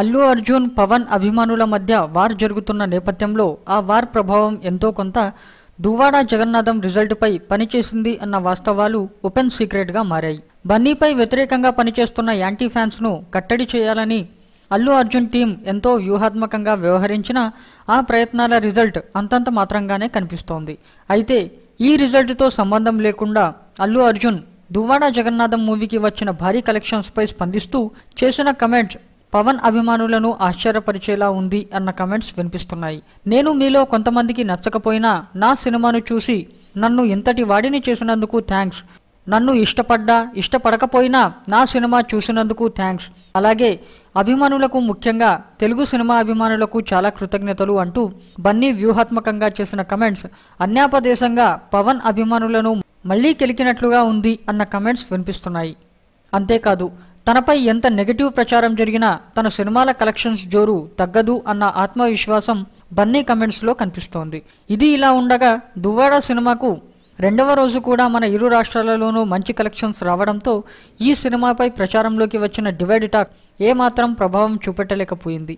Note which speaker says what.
Speaker 1: అల్లు అర్జున్ పవన్ అభిమానుల మధ్య వార్ జరుగుతున్న నేపథ్యంలో ఆ వార్ ప్రభావం ఎంతో కొంత దువ్వాడ జగన్నాథం రిజల్ట్పై పనిచేసింది అన్న వాస్తవాలు ఓపెన్ సీక్రెట్గా మారాయి బన్నీపై వ్యతిరేకంగా పనిచేస్తున్న యాంటీ ఫ్యాన్స్ను కట్టడి చేయాలని అల్లు అర్జున్ టీం ఎంతో వ్యూహాత్మకంగా వ్యవహరించిన ఆ ప్రయత్నాల రిజల్ట్ అంతంత మాత్రంగానే కనిపిస్తోంది అయితే ఈ రిజల్ట్తో సంబంధం లేకుండా అల్లు అర్జున్ దువ్వాడ జగన్నాథం మూవీకి వచ్చిన భారీ కలెక్షన్స్పై స్పందిస్తూ చేసిన కమెంట్స్ పవన్ అభిమానులను ఆశ్చర్యపరిచేలా ఉంది అన్న కమెంట్స్ వినిపిస్తున్నాయి నేను మీలో కొంతమందికి నచ్చకపోయినా నా సినిమాను చూసి నన్ను ఇంతటి వాడిని చేసినందుకు థ్యాంక్స్ నన్ను ఇష్టపడ్డా ఇష్టపడకపోయినా నా సినిమా చూసినందుకు థ్యాంక్స్ అలాగే అభిమానులకు ముఖ్యంగా తెలుగు సినిమా అభిమానులకు చాలా కృతజ్ఞతలు అంటూ బన్నీ వ్యూహాత్మకంగా చేసిన కమెంట్స్ అన్యాపదేశంగా పవన్ అభిమానులను మళ్లీ కెలికినట్లుగా ఉంది అన్న కమెంట్స్ వినిపిస్తున్నాయి అంతేకాదు తనపై ఎంత నెగటివ్ ప్రచారం జరిగినా తన సినిమాల కలెక్షన్స్ జోరు తగ్గదు అన్న ఆత్మవిశ్వాసం బన్నీ కమెంట్స్లో కనిపిస్తోంది ఇది ఇలా ఉండగా దువ్వాడ సినిమాకు రెండవ రోజు కూడా మన ఇరు రాష్ట్రాలలోనూ మంచి కలెక్షన్స్ రావడంతో ఈ సినిమాపై ప్రచారంలోకి వచ్చిన డివైడ్ టాక్ ఏమాత్రం ప్రభావం చూపెట్టలేకపోయింది